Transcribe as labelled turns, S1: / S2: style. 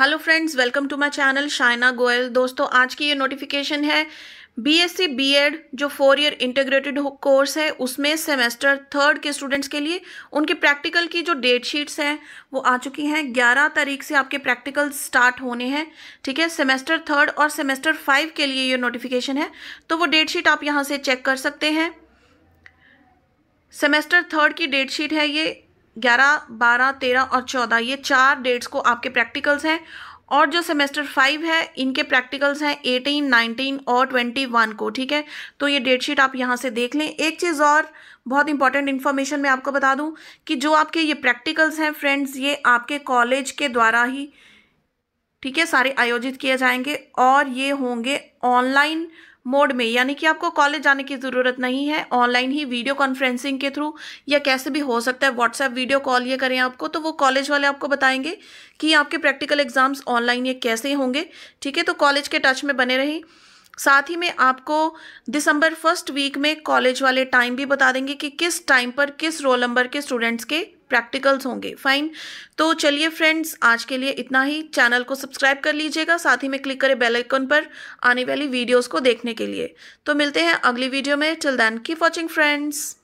S1: hello friends welcome to my channel Shaina Goyal दोस्तों आज की ये नोटिफिकेशन है बीएससी बीएड जो फोर ईयर इंटीग्रेटेड कोर्स है उसमें सेमेस्टर थर्ड के स्टूडेंट्स के लिए उनके प्रैक्टिकल की जो डेट शीट्स हैं वो आ चुकी हैं 11 तारीख से आपके प्रैक्टिकल स्टार्ट होने हैं ठीक है सेमेस्टर थर्ड और सेमेस्टर फाइव के लिए ये नोटिफिकेशन है तो वो डेट शीट आप यहाँ से चेक कर सकते हैं सेमेस्टर थर्ड की डेट शीट है ये ग्यारह बारह तेरह और चौदह ये चार डेट्स को आपके प्रैक्टिकल्स हैं और जो सेमेस्टर फाइव है इनके प्रैक्टिकल्स हैं एटीन नाइनटीन और ट्वेंटी वन को ठीक है तो ये डेट शीट आप यहाँ से देख लें एक चीज़ और बहुत इंपॉर्टेंट इन्फॉर्मेशन मैं आपको बता दूँ कि जो आपके ये प्रैक्टिकल्स हैं फ्रेंड्स ये आपके कॉलेज के द्वारा ही ठीक है सारे आयोजित किए जाएंगे और ये होंगे ऑनलाइन मोड में यानी कि आपको कॉलेज जाने की ज़रूरत नहीं है ऑनलाइन ही वीडियो कॉन्फ्रेंसिंग के थ्रू या कैसे भी हो सकता है व्हाट्सएप वीडियो कॉल ये करें आपको तो वो कॉलेज वाले आपको बताएंगे कि आपके प्रैक्टिकल एग्ज़ाम्स ऑनलाइन ये कैसे होंगे ठीक है तो कॉलेज के टच में बने रहें साथ ही में आपको दिसंबर फर्स्ट वीक में कॉलेज वाले टाइम भी बता देंगे कि किस टाइम पर किस रोल नंबर के स्टूडेंट्स के प्रैक्टिकल्स होंगे फाइन तो चलिए फ्रेंड्स आज के लिए इतना ही चैनल को सब्सक्राइब कर लीजिएगा साथ ही में क्लिक करें बेल आइकन पर आने वाली वीडियोस को देखने के लिए तो मिलते हैं अगली वीडियो में till then keep watching friends